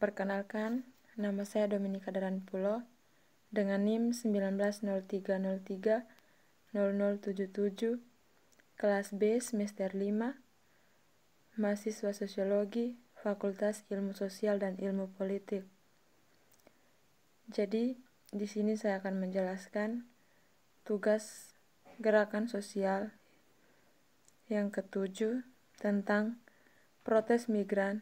Perkenalkan, nama saya Dominika Daran Pulo dengan NIM 1903030077 kelas B semester 5 mahasiswa sosiologi Fakultas Ilmu Sosial dan Ilmu Politik. Jadi, di sini saya akan menjelaskan tugas gerakan sosial yang ketujuh tentang protes migran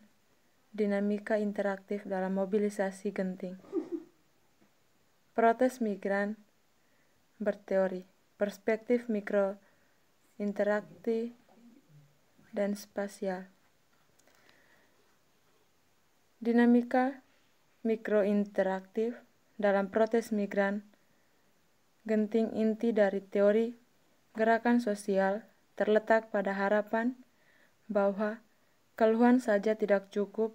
dinamika interaktif dalam mobilisasi genting. Protes migran berteori, perspektif mikro, interaktif, dan spasial. Dinamika mikro interaktif dalam protes migran, genting inti dari teori gerakan sosial terletak pada harapan bahwa keluhan saja tidak cukup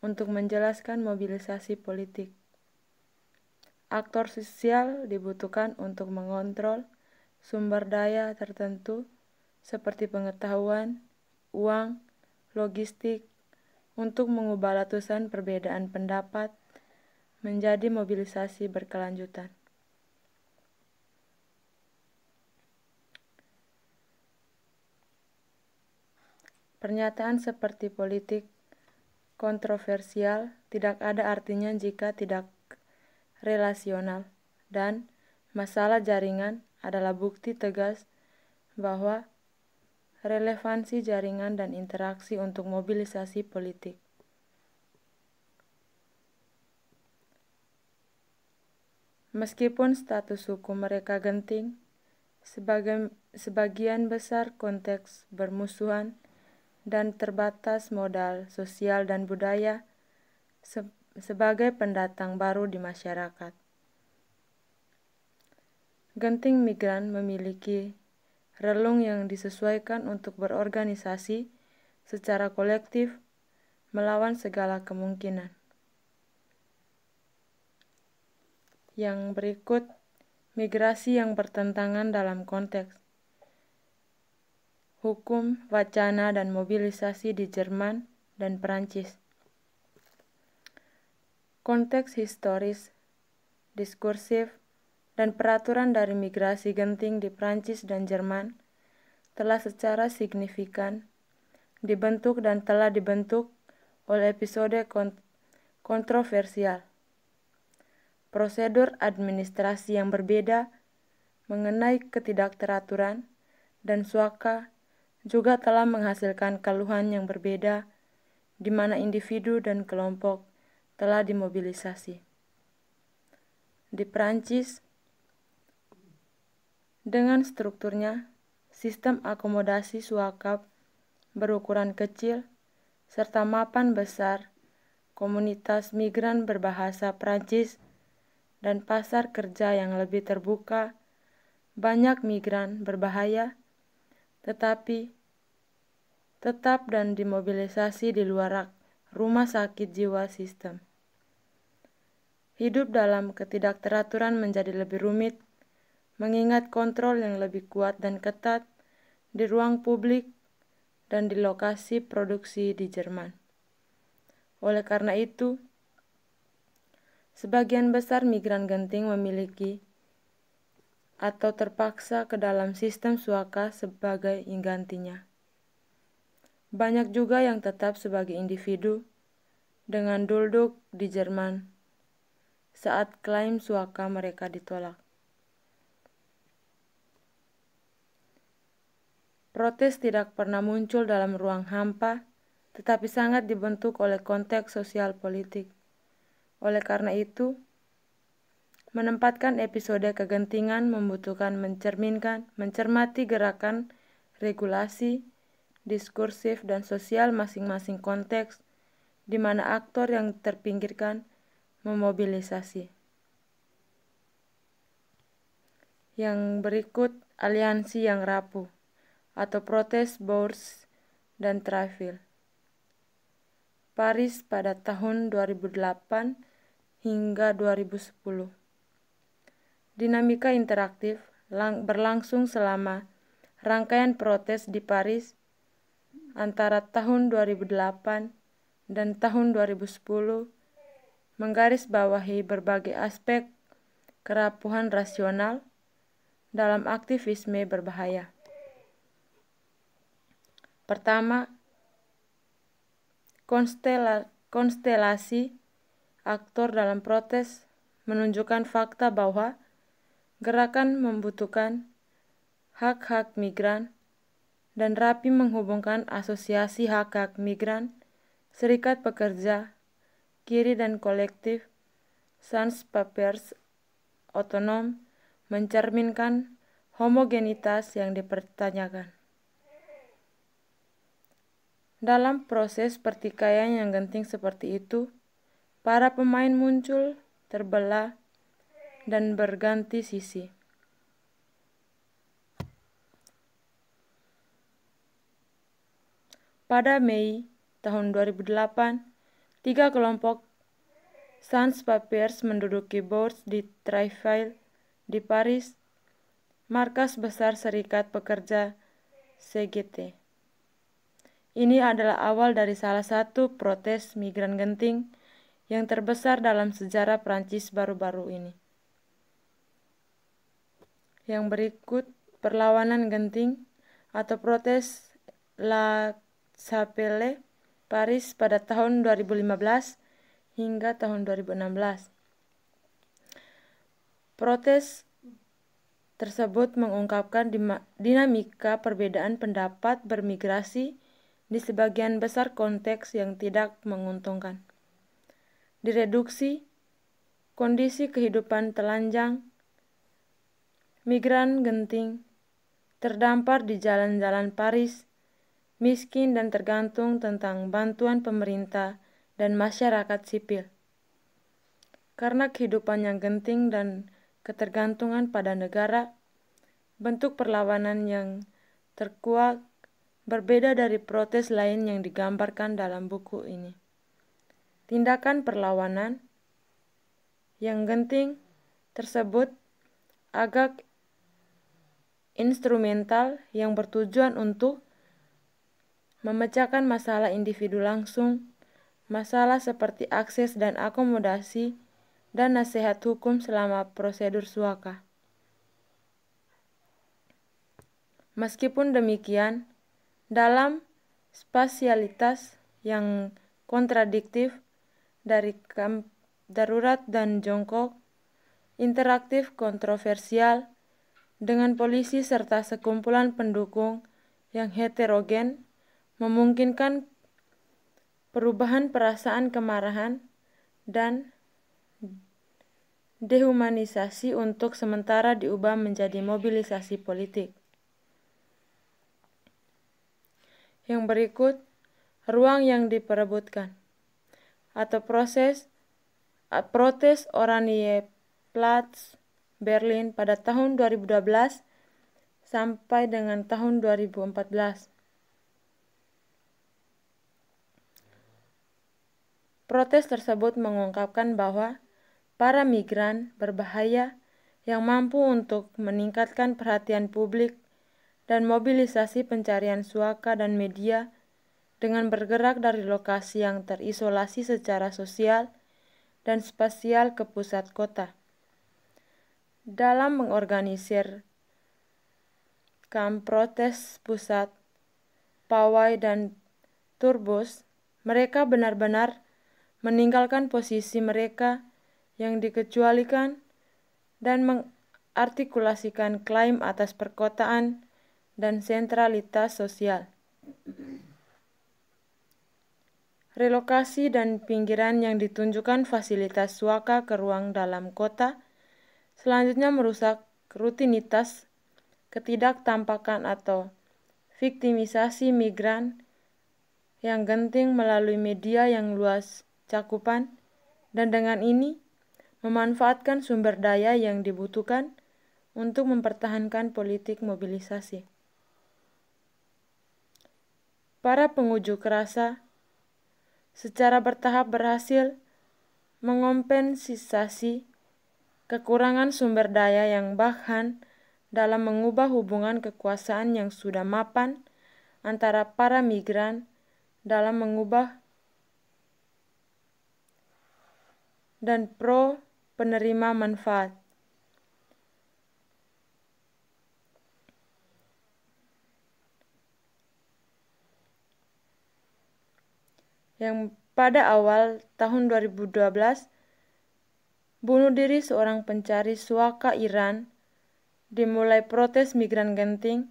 untuk menjelaskan mobilisasi politik. Aktor sosial dibutuhkan untuk mengontrol sumber daya tertentu seperti pengetahuan, uang, logistik, untuk mengubah ratusan perbedaan pendapat menjadi mobilisasi berkelanjutan. Pernyataan seperti politik kontroversial tidak ada artinya jika tidak relasional, dan masalah jaringan adalah bukti tegas bahwa relevansi jaringan dan interaksi untuk mobilisasi politik. Meskipun status hukum mereka genting, sebagian besar konteks bermusuhan dan terbatas modal sosial dan budaya se sebagai pendatang baru di masyarakat. Genting migran memiliki relung yang disesuaikan untuk berorganisasi secara kolektif melawan segala kemungkinan. Yang berikut, migrasi yang bertentangan dalam konteks hukum, wacana, dan mobilisasi di Jerman dan Perancis. Konteks historis, diskursif, dan peraturan dari migrasi genting di Prancis dan Jerman telah secara signifikan dibentuk dan telah dibentuk oleh episode kont kontroversial. Prosedur administrasi yang berbeda mengenai ketidakteraturan dan suaka juga telah menghasilkan keluhan yang berbeda, di mana individu dan kelompok telah dimobilisasi. Di Prancis, dengan strukturnya, sistem akomodasi suakap berukuran kecil serta mapan besar, komunitas migran berbahasa Prancis, dan pasar kerja yang lebih terbuka, banyak migran berbahaya tetapi tetap dan dimobilisasi di luar rumah sakit jiwa sistem. Hidup dalam ketidakteraturan menjadi lebih rumit, mengingat kontrol yang lebih kuat dan ketat di ruang publik dan di lokasi produksi di Jerman. Oleh karena itu, sebagian besar migran genting memiliki atau terpaksa ke dalam sistem suaka sebagai inggantinya. Banyak juga yang tetap sebagai individu dengan dulduk di Jerman saat klaim suaka mereka ditolak. Protes tidak pernah muncul dalam ruang hampa, tetapi sangat dibentuk oleh konteks sosial politik. Oleh karena itu, Menempatkan episode kegentingan membutuhkan mencerminkan, mencermati gerakan, regulasi, diskursif, dan sosial masing-masing konteks, di mana aktor yang terpinggirkan memobilisasi. Yang berikut, aliansi yang rapuh, atau protes bours dan Trafil. Paris pada tahun 2008 hingga 2010 dinamika interaktif berlangsung selama rangkaian protes di Paris antara tahun 2008 dan tahun 2010 menggarisbawahi berbagai aspek kerapuhan rasional dalam aktivisme berbahaya. Pertama, konstela konstelasi aktor dalam protes menunjukkan fakta bahwa Gerakan membutuhkan hak-hak migran dan rapi menghubungkan asosiasi hak-hak migran, serikat pekerja, kiri dan kolektif, sans papers otonom mencerminkan homogenitas yang dipertanyakan. Dalam proses pertikaian yang genting seperti itu, para pemain muncul terbelah dan berganti sisi. Pada Mei tahun 2008, tiga kelompok Sans Papiers menduduki Bourse di Trèfle di Paris, markas besar Serikat Pekerja CGT. Ini adalah awal dari salah satu protes migran genting yang terbesar dalam sejarah Prancis baru-baru ini yang berikut perlawanan genting atau protes La Chapelle Paris pada tahun 2015 hingga tahun 2016. Protes tersebut mengungkapkan dinamika perbedaan pendapat bermigrasi di sebagian besar konteks yang tidak menguntungkan. Direduksi, kondisi kehidupan telanjang migran genting, terdampar di jalan-jalan Paris, miskin dan tergantung tentang bantuan pemerintah dan masyarakat sipil. Karena kehidupan yang genting dan ketergantungan pada negara, bentuk perlawanan yang terkuak berbeda dari protes lain yang digambarkan dalam buku ini. Tindakan perlawanan yang genting tersebut agak instrumental yang bertujuan untuk memecahkan masalah individu langsung, masalah seperti akses dan akomodasi, dan nasihat hukum selama prosedur suaka. Meskipun demikian, dalam spasialitas yang kontradiktif dari darurat dan jongkok, interaktif kontroversial, dengan polisi serta sekumpulan pendukung yang heterogen memungkinkan perubahan perasaan kemarahan dan dehumanisasi untuk sementara diubah menjadi mobilisasi politik. Yang berikut, ruang yang diperebutkan atau proses protes Oranje Platz Berlin pada tahun 2012 sampai dengan tahun 2014. Protes tersebut mengungkapkan bahwa para migran berbahaya yang mampu untuk meningkatkan perhatian publik dan mobilisasi pencarian suaka dan media dengan bergerak dari lokasi yang terisolasi secara sosial dan spasial ke pusat kota dalam mengorganisir kamprotes protes pusat, pawai dan turbus, mereka benar-benar meninggalkan posisi mereka yang dikecualikan dan mengartikulasikan klaim atas perkotaan dan sentralitas sosial. Relokasi dan pinggiran yang ditunjukkan fasilitas suaka ke ruang dalam kota – Selanjutnya merusak rutinitas, ketidaktampakan atau viktimisasi migran yang genting melalui media yang luas cakupan dan dengan ini memanfaatkan sumber daya yang dibutuhkan untuk mempertahankan politik mobilisasi. Para pengujuk rasa secara bertahap berhasil mengompensasi kekurangan sumber daya yang bahkan dalam mengubah hubungan kekuasaan yang sudah mapan antara para migran dalam mengubah dan pro penerima manfaat. Yang pada awal tahun 2012 bunuh diri seorang pencari suaka Iran, dimulai protes migran genting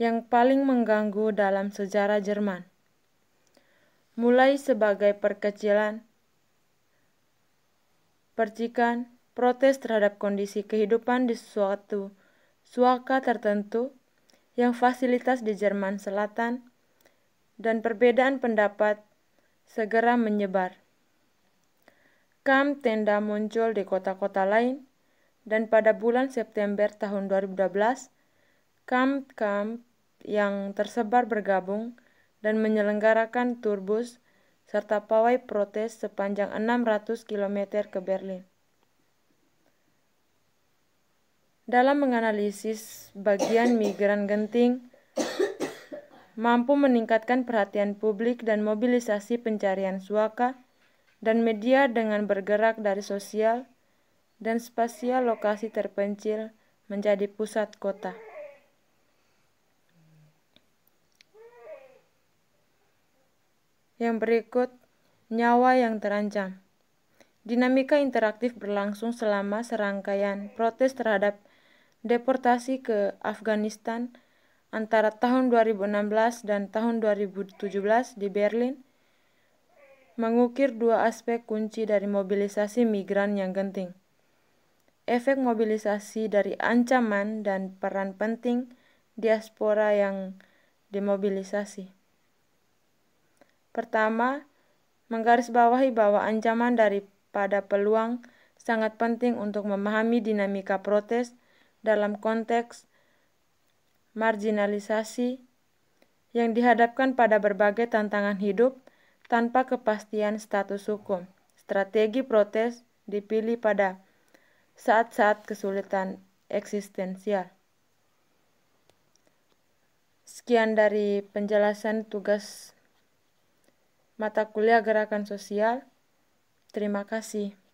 yang paling mengganggu dalam sejarah Jerman. Mulai sebagai perkecilan, percikan, protes terhadap kondisi kehidupan di suatu suaka tertentu yang fasilitas di Jerman Selatan dan perbedaan pendapat segera menyebar. Kam tenda muncul di kota-kota lain, dan pada bulan September tahun 2012, kamp-kamp yang tersebar bergabung dan menyelenggarakan turbus serta pawai protes sepanjang 600 km ke Berlin. Dalam menganalisis bagian migran genting, mampu meningkatkan perhatian publik dan mobilisasi pencarian suaka, dan media dengan bergerak dari sosial dan spasial lokasi terpencil menjadi pusat kota. Yang berikut, nyawa yang terancam. Dinamika interaktif berlangsung selama serangkaian protes terhadap deportasi ke Afghanistan antara tahun 2016 dan tahun 2017 di Berlin mengukir dua aspek kunci dari mobilisasi migran yang genting. Efek mobilisasi dari ancaman dan peran penting diaspora yang dimobilisasi. Pertama, menggarisbawahi bahwa ancaman daripada peluang sangat penting untuk memahami dinamika protes dalam konteks marginalisasi yang dihadapkan pada berbagai tantangan hidup tanpa kepastian status hukum. Strategi protes dipilih pada saat-saat kesulitan eksistensial. Sekian dari penjelasan tugas mata kuliah gerakan sosial. Terima kasih.